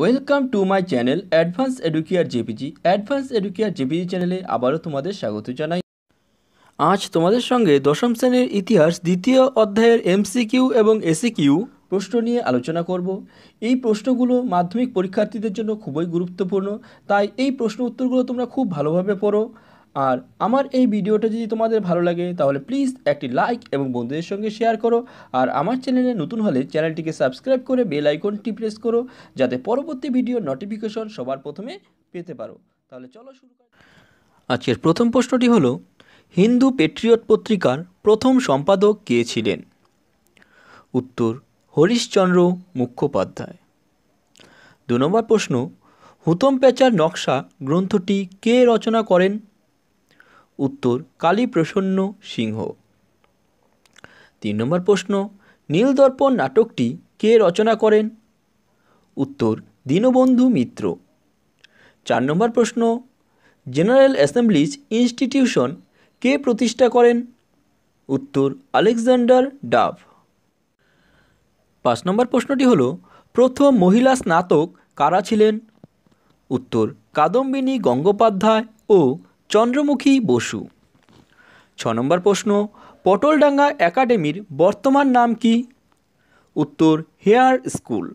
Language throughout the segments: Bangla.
welcome to my channel Advance Educare JPG Advance Educare JPG চ্যানেলে আবারও তোমাদের স্বাগত জানাই আজ তোমাদের সঙ্গে দশম শ্রেণীর ইতিহাস দ্বিতীয় অধ্যায়ের এমসিকিউ এবং এসিকিউ e প্রশ্ন নিয়ে আলোচনা করব এই প্রশ্নগুলো মাধ্যমিক পরীক্ষার্থীদের জন্য খুবই গুরুত্বপূর্ণ তাই এই প্রশ্ন উত্তরগুলো তোমরা খুব ভালোভাবে পড়ো আর আমার এই ভিডিওটা যদি তোমাদের ভালো লাগে তাহলে প্লিজ একটি লাইক এবং বন্ধুদের সঙ্গে শেয়ার করো আর আমার চ্যানেলে নতুন হলে চ্যানেলটিকে সাবস্ক্রাইব করে বেল আইকনটি প্রেস করো যাতে পরবর্তী ভিডিও নোটিফিকেশন সবার প্রথমে পেতে পারো তাহলে চলো শুরু আজকের প্রথম প্রশ্নটি হলো হিন্দু পেট্রিয়ট পত্রিকার প্রথম সম্পাদক কে ছিলেন উত্তর হরিশচন্দ্র মুখোপাধ্যায় দু নম্বর প্রশ্ন হুতম পেচার নকশা গ্রন্থটি কে রচনা করেন উত্তর কালীপ্রসন্ন সিংহ তিন নম্বর প্রশ্ন নীলদর্পণ নাটকটি কে রচনা করেন উত্তর দীনবন্ধু মিত্র চার নম্বর প্রশ্ন জেনারেল অ্যাসেম্বলিজ ইনস্টিটিউশন কে প্রতিষ্ঠা করেন উত্তর আলেকজান্ডার ডাভ পাঁচ নম্বর প্রশ্নটি হল প্রথম মহিলা স্নাতক কারা ছিলেন উত্তর কাদম্বিনী গঙ্গোপাধ্যায় ও চন্দ্রমুখী বসু ছ নম্বর প্রশ্ন পটলডাঙ্গা একাডেমির বর্তমান নাম কি উত্তর হেয়ার স্কুল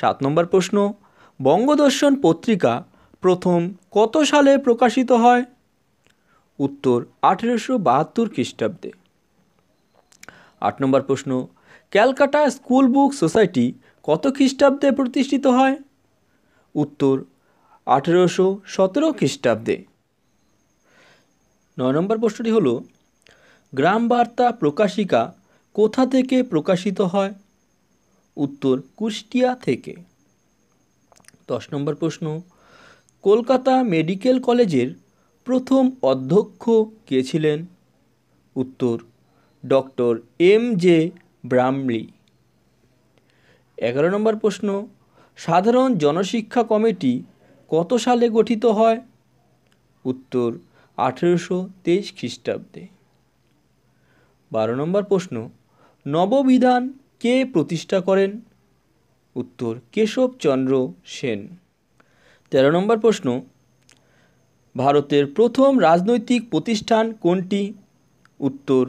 সাত নম্বর প্রশ্ন বঙ্গদর্শন পত্রিকা প্রথম কত সালে প্রকাশিত হয় উত্তর আঠেরোশো বাহাত্তর খ্রিস্টাব্দে আট নম্বর প্রশ্ন ক্যালকাটা স্কুল বুক সোসাইটি কত খ্রিস্টাব্দে প্রতিষ্ঠিত হয় উত্তর আঠেরোশো সতেরো খ্রিস্টাব্দে নয় নম্বর প্রশ্নটি হল গ্রাম বার্তা প্রকাশিকা কোথা থেকে প্রকাশিত হয় উত্তর কুষ্টিয়া থেকে দশ নম্বর প্রশ্ন কলকাতা মেডিকেল কলেজের প্রথম অধ্যক্ষ কে ছিলেন উত্তর ডক্টর এম জে ব্রামলি এগারো নম্বর প্রশ্ন সাধারণ জনশিক্ষা কমিটি কত সালে গঠিত হয় উত্তর আঠেরোশো তেইশ খ্রিস্টাব্দে বারো নম্বর প্রশ্ন নববিধান কে প্রতিষ্ঠা করেন উত্তর কেশবচন্দ্র সেন তেরো নম্বর প্রশ্ন ভারতের প্রথম রাজনৈতিক প্রতিষ্ঠান কোনটি উত্তর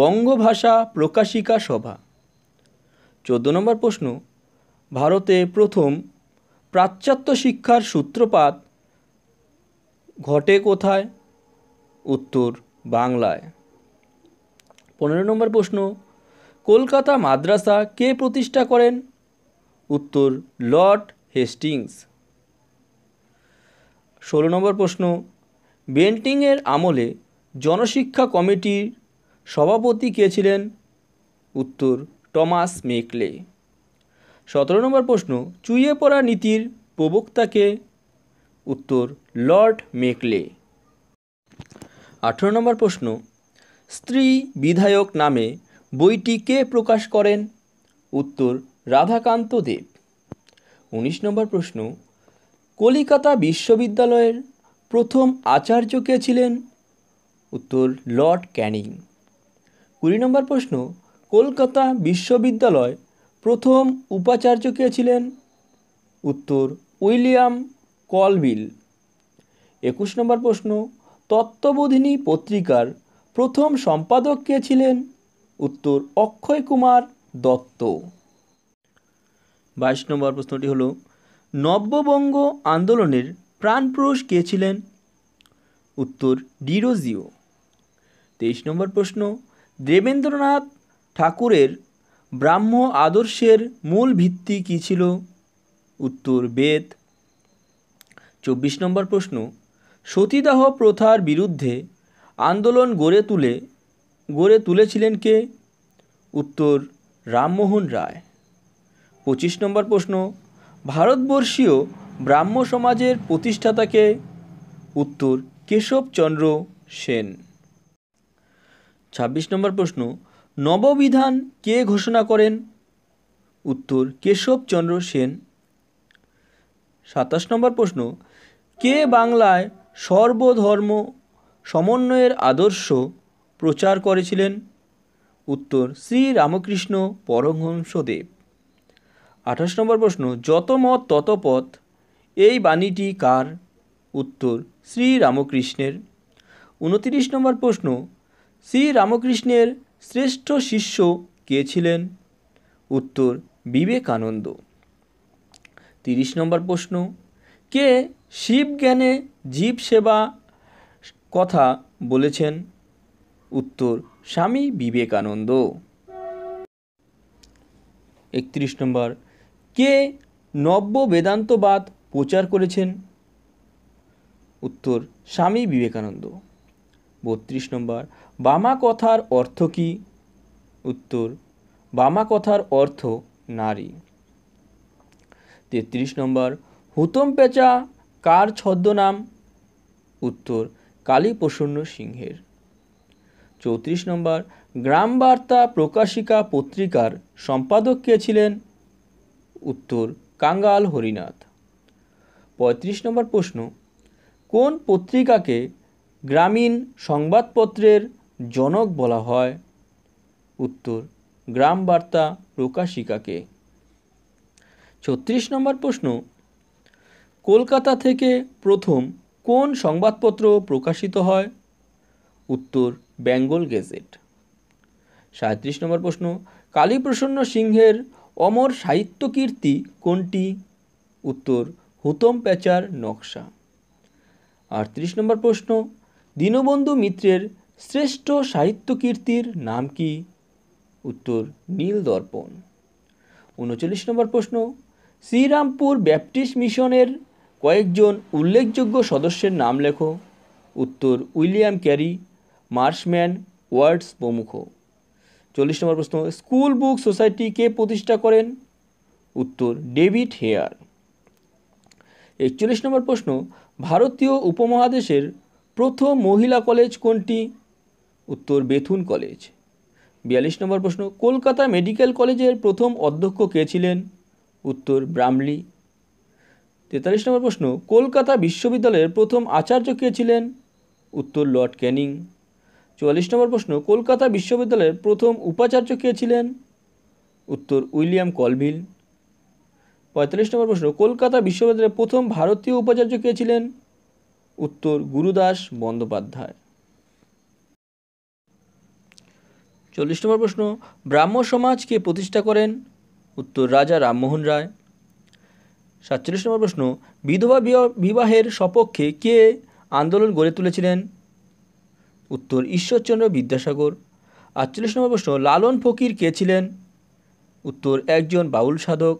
বঙ্গভাষা প্রকাশিকা সভা চোদ্দ নম্বর প্রশ্ন ভারতে প্রথম পাশ্চাত্য শিক্ষার সূত্রপাত ঘটে কোথায় উত্তর বাংলায় পনেরো নম্বর প্রশ্ন কলকাতা মাদ্রাসা কে প্রতিষ্ঠা করেন উত্তর লর্ড হেস্টিংস ষোলো নম্বর প্রশ্ন বেন্টিংয়ের আমলে জনশিক্ষা কমিটির সভাপতি কে ছিলেন উত্তর টমাস মেকলে সতেরো নম্বর প্রশ্ন চুইয়ে পড়া নীতির প্রবক্তাকে উত্তর লর্ড মেকলে আঠেরো নম্বর প্রশ্ন স্ত্রী বিধায়ক নামে বইটি কে প্রকাশ করেন উত্তর রাধাকান্ত দেব উনিশ নম্বর প্রশ্ন কলিকাতা বিশ্ববিদ্যালয়ের প্রথম আচার্য কে ছিলেন উত্তর লর্ড ক্যানিং কুড়ি নম্বর প্রশ্ন কলকাতা বিশ্ববিদ্যালয় প্রথম উপাচার্য কে ছিলেন উত্তর উইলিয়াম কলবিল একুশ নম্বর প্রশ্ন তত্ত্ববোধিনী পত্রিকার প্রথম সম্পাদক কে ছিলেন উত্তর অক্ষয় কুমার দত্ত বাইশ নম্বর প্রশ্নটি হল নব্যবঙ্গ আন্দোলনের প্রাণপুরুষ কে ছিলেন উত্তর ডিরোজিও তেইশ নম্বর প্রশ্ন দেবেন্দ্রনাথ ঠাকুরের ব্রাহ্ম আদর্শের মূল ভিত্তি কী ছিল উত্তর বেদ চব্বিশ নম্বর প্রশ্ন সতীদাহ প্রথার বিরুদ্ধে আন্দোলন গড়ে তুলে গড়ে তুলেছিলেন কে উত্তর রামমোহন রায় পঁচিশ নম্বর প্রশ্ন ভারতবর্ষীয় ব্রাহ্ম সমাজের প্রতিষ্ঠাতাকে উত্তর কেশবচন্দ্র সেন ২৬ নম্বর প্রশ্ন নববিধান কে ঘোষণা করেন উত্তর কেশবচন্দ্র সেন সাতাশ নম্বর প্রশ্ন কে বাংলায় সর্বধর্ম সমন্বয়ের আদর্শ প্রচার করেছিলেন উত্তর শ্রী রামকৃষ্ণ পরমহংসদেব আঠাশ নম্বর প্রশ্ন যত মত তত পথ এই বাণীটি কার উত্তর শ্রী রামকৃষ্ণের উনতিরিশ নম্বর প্রশ্ন শ্রী রামকৃষ্ণের শ্রেষ্ঠ শিষ্য কে ছিলেন উত্তর বিবেকানন্দ তিরিশ নম্বর প্রশ্ন কে শিব জ্ঞানে জীব সেবা কথা বলেছেন উত্তর স্বামী বিবেকানন্দ একত্রিশ নম্বর কে নব্য বেদান্তবাদ প্রচার করেছেন উত্তর স্বামী বিবেকানন্দ বত্রিশ নম্বর বামা কথার অর্থ কি উত্তর বামা কথার অর্থ নারী তেত্রিশ নম্বর হুতম পেঁচা কার ছদ্মনাম উত্তর কালীপ্রসন্ন সিংহের চৌত্রিশ নম্বর গ্রাম বার্তা প্রকাশিকা পত্রিকার সম্পাদক কে ছিলেন উত্তর কাঙ্গাল হরিনাথ পঁয়ত্রিশ নম্বর প্রশ্ন কোন পত্রিকাকে গ্রামীণ সংবাদপত্রের জনক বলা হয় উত্তর গ্রাম বার্তা প্রকাশিকাকে ছত্রিশ নম্বর প্রশ্ন কলকাতা থেকে প্রথম কোন সংবাদপত্র প্রকাশিত হয় উত্তর বেঙ্গল গেজেট সাঁত্রিশ নম্বর প্রশ্ন কালীপ্রসন্ন সিংহের অমর সাহিত্য কীর্তি কোনটি উত্তর হুতম প্যাচার নকশা আটত্রিশ নম্বর প্রশ্ন দীনবন্ধু মিত্রের শ্রেষ্ঠ সাহিত্য কীর্তির নাম কি উত্তর নীল দর্পণ উনচল্লিশ নম্বর প্রশ্ন শ্রীরামপুর ব্যাপটিস্ট মিশনের কয়েকজন উল্লেখযোগ্য সদস্যের নাম লেখো উত্তর উইলিয়াম ক্যারি মার্শম্যান ওয়ার্ডস প্রমুখ চল্লিশ নম্বর প্রশ্ন স্কুল বুক সোসাইটি কে প্রতিষ্ঠা করেন উত্তর ডেভিড হেয়ার একচল্লিশ নম্বর প্রশ্ন ভারতীয় উপমহাদেশের প্রথম মহিলা কলেজ কোনটি উত্তর বেথুন কলেজ বিয়াল্লিশ নম্বর প্রশ্ন কলকাতা মেডিকেল কলেজের প্রথম অধ্যক্ষ কে ছিলেন উত্তর ব্রামলি তেতাল্লিশ নম্বর প্রশ্ন কলকাতা বিশ্ববিদ্যালয়ের প্রথম আচার্য কে ছিলেন উত্তর লর্ড ক্যানিং চুয়াল্লিশ নম্বর প্রশ্ন কলকাতা বিশ্ববিদ্যালয়ের প্রথম উপাচার্য কে ছিলেন উত্তর উইলিয়াম কলভিল পঁয়তাল্লিশ নম্বর প্রশ্ন কলকাতা বিশ্ববিদ্যালয়ের প্রথম ভারতীয় উপাচার্য কে ছিলেন উত্তর গুরুদাস বন্দ্যোপাধ্যায় চল্লিশ নম্বর প্রশ্ন ব্রাহ্ম সমাজকে প্রতিষ্ঠা করেন উত্তর রাজা রামমোহন রায় সাতচল্লিশ নম্বর প্রশ্ন বিধবা বিবাহের সপক্ষে কে আন্দোলন গড়ে তুলেছিলেন উত্তর ঈশ্বরচন্দ্র বিদ্যাসাগর আটচল্লিশ নম্বর প্রশ্ন লালন ফকির কে ছিলেন উত্তর একজন বাউল সাধক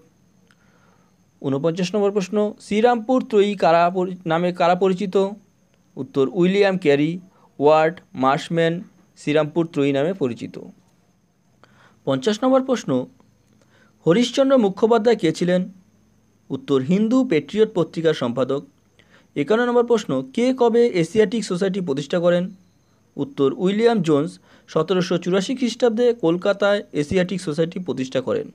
ঊনপঞ্চাশ নম্বর প্রশ্ন শ্রীরামপুর ত্রয়ী কারা নামে কারা পরিচিত উত্তর William Carey Ward Marshman Serampore ত্রয়ী নামে পরিচিত পঞ্চাশ নম্বর প্রশ্ন হরিশ্চন্দ্র মুখোপাধ্যায় কে ছিলেন উত্তর হিন্দু পেট্রিয়ট পত্রিকার সম্পাদক একান্ন নম্বর প্রশ্ন কে কবে এশিয়াটিক সোসাইটি প্রতিষ্ঠা করেন উত্তর উইলিয়াম জোন্স সতেরোশো চুরাশি খ্রিস্টাব্দে কলকাতায় এশিয়াটিক সোসাইটি প্রতিষ্ঠা করেন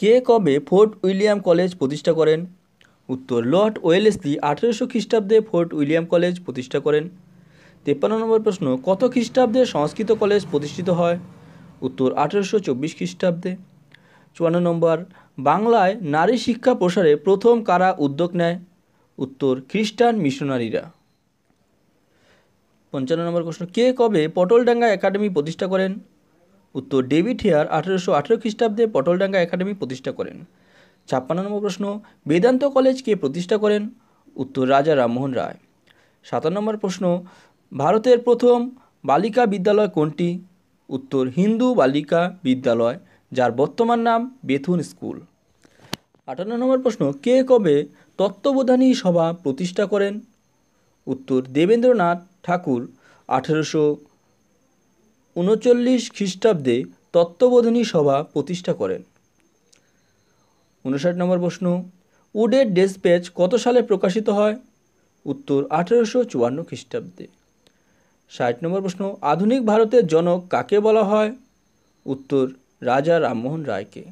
কে কবে ফোর্ট উইলিয়াম কলেজ প্রতিষ্ঠা করেন উত্তর লর্ড ওয়েলেসলি আঠেরোশো খ্রিস্টাব্দে ফোর্ট উইলিয়াম কলেজ প্রতিষ্ঠা করেন তেপ্পান্ন নম্বর প্রশ্ন কত খ্রিস্টাব্দে সংস্কৃত কলেজ প্রতিষ্ঠিত হয় উত্তর আঠেরোশো চব্বিশ খ্রিস্টাব্দে চুয়ান্ন নম্বর বাংলায় নারী শিক্ষা প্রসারে প্রথম কারা উদ্যোগ নেয় উত্তর খ্রিস্টান মিশনারিরা পঞ্চান্ন নম্বর প্রশ্ন কে কবে পটলডাঙ্গা একাডেমি প্রতিষ্ঠা করেন উত্তর ডেভিড হেয়ার আঠেরোশো আঠেরো খ্রিস্টাব্দে পটলডাঙ্গা একাডেমি প্রতিষ্ঠা করেন ছাপ্পান্ন নম্বর প্রশ্ন বেদান্ত কলেজ কে প্রতিষ্ঠা করেন উত্তর রাজা রামমোহন রায় সাতান্ন নম্বর প্রশ্ন ভারতের প্রথম বালিকা বিদ্যালয় কোনটি উত্তর হিন্দু বালিকা বিদ্যালয় যার বর্তমান নাম বেথুন স্কুল আটান্ন নম্বর প্রশ্ন কে কবে তত্ত্ববোধানী সভা প্রতিষ্ঠা করেন উত্তর দেবেন্দ্রনাথ ঠাকুর আঠেরোশো উনচল্লিশ খ্রিস্টাব্দে তত্ত্ববোধনী সভা প্রতিষ্ঠা করেন উনষাট নম্বর প্রশ্ন উডের ডেসপ্যাচ কত সালে প্রকাশিত হয় উত্তর আঠেরোশো চুয়ান্ন খ্রিস্টাব্দে ষাট নম্বর প্রশ্ন আধুনিক ভারতের জনক কাকে বলা হয় উত্তর রাজা রামমোহন রায়কে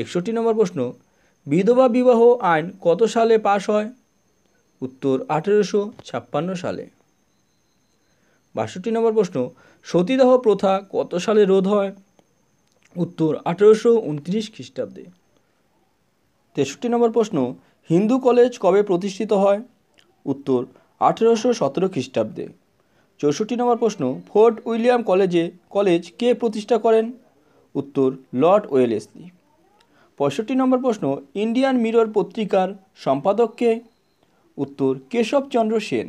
একষট্টি নম্বর প্রশ্ন বিধবা বিবাহ আইন কত সালে পাশ হয় উত্তর আঠেরোশো ছাপ্পান্ন সালে বাষট্টি নম্বর প্রশ্ন সতীদাহ প্রথা কত সালে রোধ হয় উত্তর আঠেরোশো উনত্রিশ খ্রিস্টাব্দে তেষট্টি নম্বর প্রশ্ন হিন্দু কলেজ কবে প্রতিষ্ঠিত হয় উত্তর আঠেরোশো সতেরো খ্রিস্টাব্দে চৌষট্টি নম্বর প্রশ্ন ফোর্ট উইলিয়াম কলেজে কলেজ কে প্রতিষ্ঠা করেন উত্তর লর্ড ওয়েলেসলি পঁয়ষট্টি নম্বর প্রশ্ন ইন্ডিয়ান মিরর পত্রিকার সম্পাদককে উত্তর কেশবচন্দ্র সেন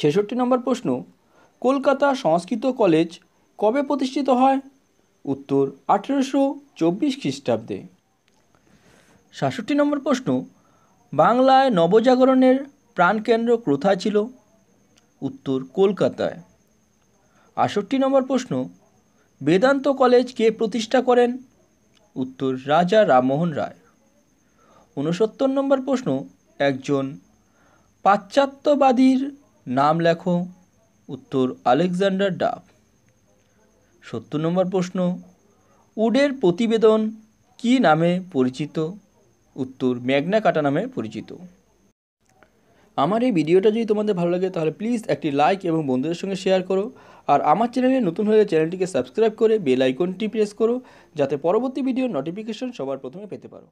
ছেষট্টি নম্বর প্রশ্ন কলকাতা সংস্কৃত কলেজ কবে প্রতিষ্ঠিত হয় উত্তর আঠেরোশো চব্বিশ খ্রিস্টাব্দে সাতষট্টি নম্বর প্রশ্ন বাংলায় নবজাগরণের প্রাণকেন্দ্র কোথায় ছিল উত্তর কলকাতায় আষট্টি নম্বর প্রশ্ন বেদান্ত কলেজ কে প্রতিষ্ঠা করেন উত্তর রাজা রামমোহন রায় উনসত্তর নম্বর প্রশ্ন একজন পাশ্চাত্যবাদীর নাম লেখো উত্তর আলেকজান্ডার ডাব সত্তর নম্বর প্রশ্ন উডের প্রতিবেদন কি নামে পরিচিত উত্তর ম্যাগনা কাটা নামে পরিচিত আমার এই ভিডিওটা যদি তোমাদের ভালো লাগে তাহলে প্লিজ একটি লাইক এবং বন্ধুদের সঙ্গে শেয়ার করো আর আমার চ্যানেলে নতুন হলে চ্যানেলটিকে সাবস্ক্রাইব করে বেল আইকনটি প্রেস করো যাতে পরবর্তী ভিডিওর নোটিফিকেশন সবার প্রথমে পেতে পারো